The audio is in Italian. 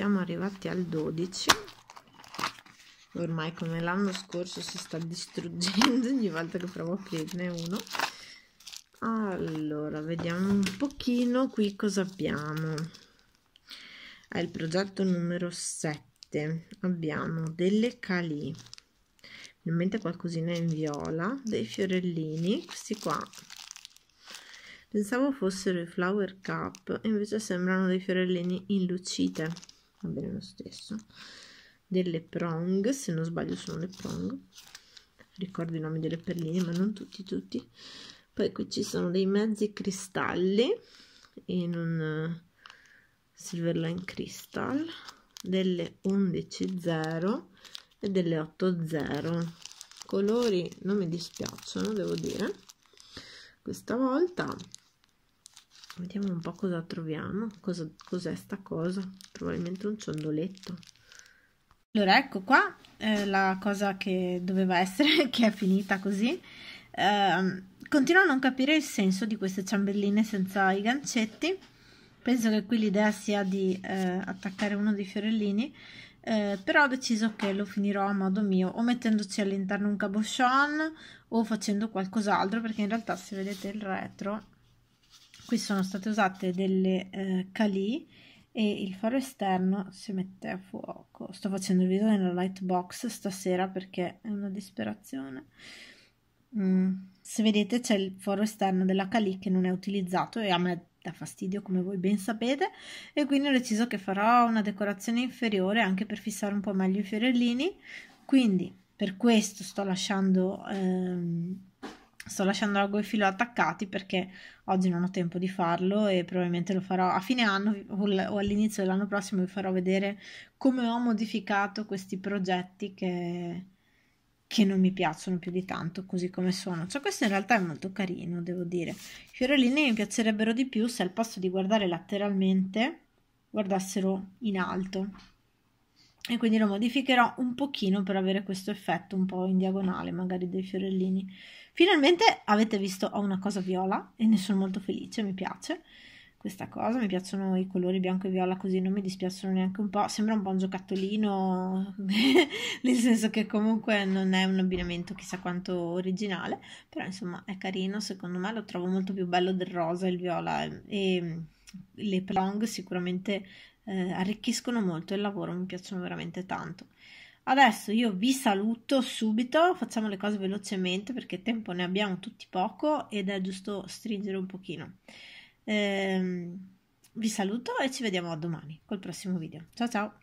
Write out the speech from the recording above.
siamo arrivati al 12 ormai come l'anno scorso si sta distruggendo ogni volta che provo a aprirne uno allora vediamo un pochino qui cosa abbiamo al ah, progetto numero 7 abbiamo delle calì ovviamente qualcosina in viola dei fiorellini questi qua pensavo fossero i flower cup invece sembrano dei fiorellini in lucite va bene lo stesso delle prong se non sbaglio sono le prong ricordo i nomi delle perline ma non tutti tutti poi qui ci sono dei mezzi cristalli in un eh, silverline crystal delle 11.0 e delle 8.0 colori non mi dispiacciono devo dire questa volta vediamo un po' cosa troviamo cosa cos'è sta cosa probabilmente un ciondoletto. Allora, ecco qua eh, la cosa che doveva essere, che è finita così. Eh, continuo a non capire il senso di queste ciambelline senza i gancetti. Penso che qui l'idea sia di eh, attaccare uno dei fiorellini, eh, però ho deciso che lo finirò a modo mio, o mettendoci all'interno un cabochon o facendo qualcos'altro, perché in realtà se vedete il retro, qui sono state usate delle eh, calì, e il faro esterno si mette a fuoco. Sto facendo il video nella light box stasera perché è una disperazione. Mm. Se vedete c'è il foro esterno della Cali che non è utilizzato e a me dà fastidio come voi ben sapete e quindi ho deciso che farò una decorazione inferiore anche per fissare un po' meglio i fiorellini. Quindi per questo sto lasciando... Ehm, sto lasciando algo e il filo attaccati perché oggi non ho tempo di farlo e probabilmente lo farò a fine anno o all'inizio dell'anno prossimo vi farò vedere come ho modificato questi progetti che, che non mi piacciono più di tanto così come sono. Cioè questo in realtà è molto carino, devo dire. I fiorellini mi piacerebbero di più se al posto di guardare lateralmente guardassero in alto e quindi lo modificherò un pochino per avere questo effetto un po' in diagonale magari dei fiorellini finalmente avete visto ho una cosa viola e ne sono molto felice mi piace questa cosa mi piacciono i colori bianco e viola così non mi dispiacciono neanche un po' sembra un buon giocattolino nel senso che comunque non è un abbinamento chissà quanto originale però insomma è carino secondo me lo trovo molto più bello del rosa e il viola e le prong sicuramente eh, arricchiscono molto il lavoro, mi piacciono veramente tanto. Adesso io vi saluto subito, facciamo le cose velocemente perché tempo ne abbiamo tutti poco ed è giusto stringere un pochino. Ehm, vi saluto e ci vediamo domani col prossimo video. Ciao ciao!